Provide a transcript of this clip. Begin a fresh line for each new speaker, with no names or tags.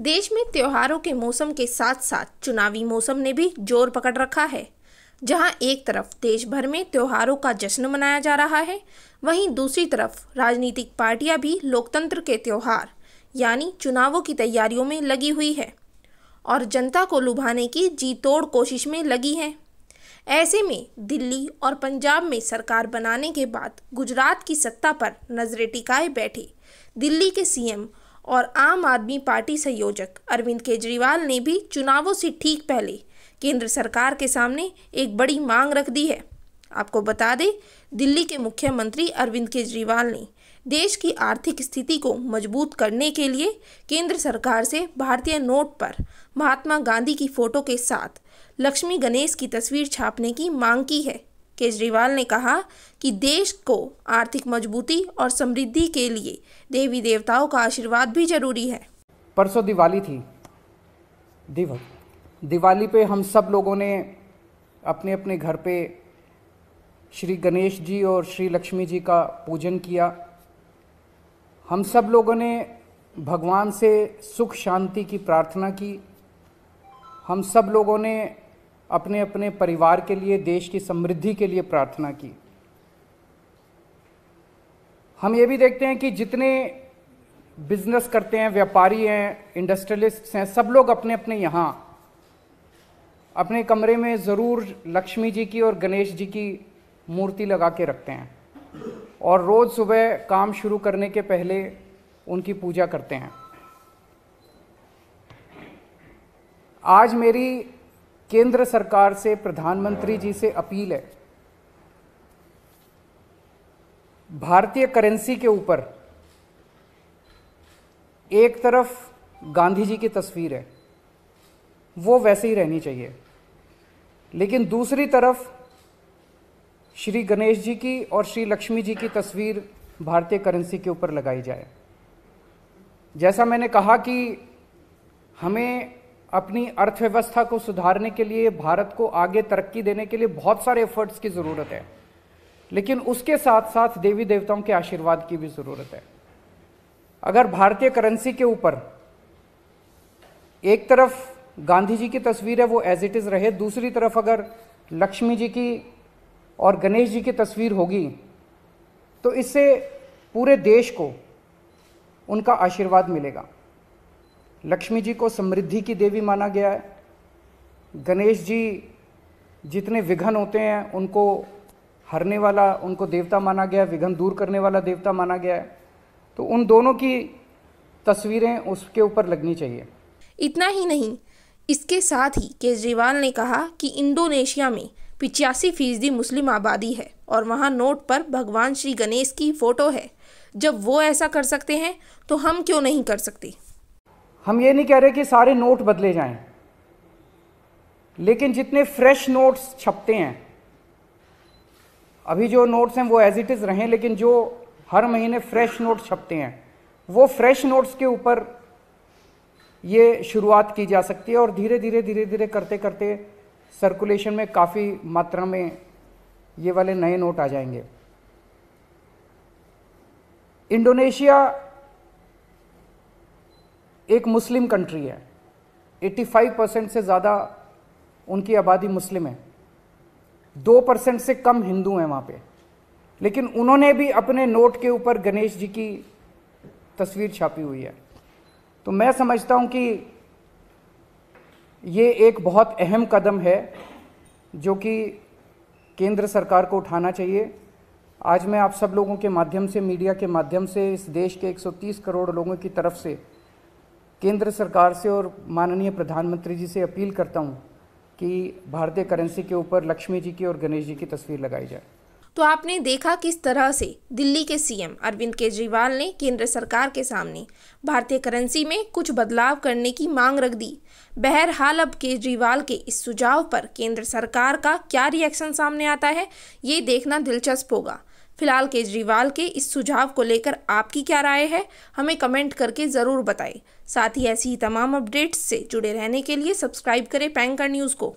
देश में त्योहारों के मौसम के साथ साथ चुनावी मौसम ने भी जोर पकड़ रखा है जहां एक तरफ देश भर में त्योहारों का जश्न मनाया जा रहा है वहीं दूसरी तरफ राजनीतिक पार्टियां भी लोकतंत्र के त्यौहार यानी चुनावों की तैयारियों में लगी हुई है और जनता को लुभाने की जी तोड़ कोशिश में लगी है ऐसे में दिल्ली और पंजाब में सरकार बनाने के बाद गुजरात की सत्ता पर नजरें टिकाए बैठे दिल्ली के सीएम और आम आदमी पार्टी संयोजक अरविंद केजरीवाल ने भी चुनावों से ठीक पहले केंद्र सरकार के सामने एक बड़ी मांग रख दी है आपको बता दें दिल्ली के मुख्यमंत्री अरविंद केजरीवाल ने देश की आर्थिक स्थिति को मजबूत करने के लिए केंद्र सरकार से भारतीय नोट पर महात्मा गांधी की फ़ोटो के साथ लक्ष्मी गणेश की तस्वीर छापने की मांग की है केजरीवाल ने कहा कि देश को आर्थिक मजबूती और समृद्धि के लिए देवी देवताओं का आशीर्वाद
भी जरूरी है परसों दिवाली थी दिव दिवाली पे हम सब लोगों ने अपने अपने घर पे श्री गणेश जी और श्री लक्ष्मी जी का पूजन किया हम सब लोगों ने भगवान से सुख शांति की प्रार्थना की हम सब लोगों ने अपने अपने परिवार के लिए देश की समृद्धि के लिए प्रार्थना की हम ये भी देखते हैं कि जितने बिजनेस करते हैं व्यापारी हैं इंडस्ट्रियलिस्ट्स हैं सब लोग अपने अपने यहाँ अपने कमरे में ज़रूर लक्ष्मी जी की और गणेश जी की मूर्ति लगा के रखते हैं और रोज़ सुबह काम शुरू करने के पहले उनकी पूजा करते हैं आज मेरी केंद्र सरकार से प्रधानमंत्री जी से अपील है भारतीय करेंसी के ऊपर एक तरफ गांधी जी की तस्वीर है वो वैसे ही रहनी चाहिए लेकिन दूसरी तरफ श्री गणेश जी की और श्री लक्ष्मी जी की तस्वीर भारतीय करेंसी के ऊपर लगाई जाए जैसा मैंने कहा कि हमें अपनी अर्थव्यवस्था को सुधारने के लिए भारत को आगे तरक्की देने के लिए बहुत सारे एफर्ट्स की ज़रूरत है लेकिन उसके साथ साथ देवी देवताओं के आशीर्वाद की भी ज़रूरत है अगर भारतीय करेंसी के ऊपर एक तरफ गांधी जी की तस्वीर है वो एज इट इज़ रहे दूसरी तरफ अगर लक्ष्मी जी की और गणेश जी की तस्वीर होगी तो इससे पूरे देश को उनका आशीर्वाद मिलेगा लक्ष्मी जी को समृद्धि की देवी माना गया है गणेश जी जितने विघन होते हैं उनको हरने वाला उनको देवता माना गया है विघन दूर करने वाला देवता माना गया है तो उन दोनों की तस्वीरें उसके ऊपर लगनी चाहिए
इतना ही नहीं इसके साथ ही केजरीवाल ने कहा कि इंडोनेशिया में पिचासी फीसदी मुस्लिम आबादी है और वहाँ नोट पर भगवान श्री गणेश की फ़ोटो है जब वो ऐसा कर सकते हैं तो हम क्यों
नहीं कर सकते हम ये नहीं कह रहे कि सारे नोट बदले जाएं लेकिन जितने फ्रेश नोट्स छपते हैं अभी जो नोट्स हैं वो एज इट इज़ रहें लेकिन जो हर महीने फ्रेश नोट्स छपते हैं वो फ्रेश नोट्स के ऊपर ये शुरुआत की जा सकती है और धीरे धीरे धीरे धीरे करते करते सर्कुलेशन में काफ़ी मात्रा में ये वाले नए नोट आ जाएंगे इंडोनेशिया एक मुस्लिम कंट्री है 85 परसेंट से ज़्यादा उनकी आबादी मुस्लिम है दो परसेंट से कम हिंदू हैं वहाँ पे लेकिन उन्होंने भी अपने नोट के ऊपर गणेश जी की तस्वीर छापी हुई है तो मैं समझता हूँ कि ये एक बहुत अहम कदम है जो कि केंद्र सरकार को उठाना चाहिए आज मैं आप सब लोगों के माध्यम से मीडिया के माध्यम से इस देश के 130 करोड़ लोगों की तरफ से केंद्र सरकार से और माननीय प्रधानमंत्री जी से अपील करता हूँ कि भारतीय करेंसी के ऊपर लक्ष्मी जी की और गणेश जी की तस्वीर लगाई जाए
तो आपने देखा किस तरह से दिल्ली के सीएम अरविंद केजरीवाल ने केंद्र सरकार के सामने भारतीय करेंसी में कुछ बदलाव करने की मांग रख दी बहरहाल अब केजरीवाल के इस सुझाव पर केंद्र सरकार का क्या रिएक्शन सामने आता है ये देखना दिलचस्प होगा फिलहाल केजरीवाल के इस सुझाव को लेकर आपकी क्या राय है हमें कमेंट करके ज़रूर बताएं साथ ही ऐसी ही तमाम अपडेट्स से जुड़े रहने के लिए सब्सक्राइब करें पैंकर न्यूज़ को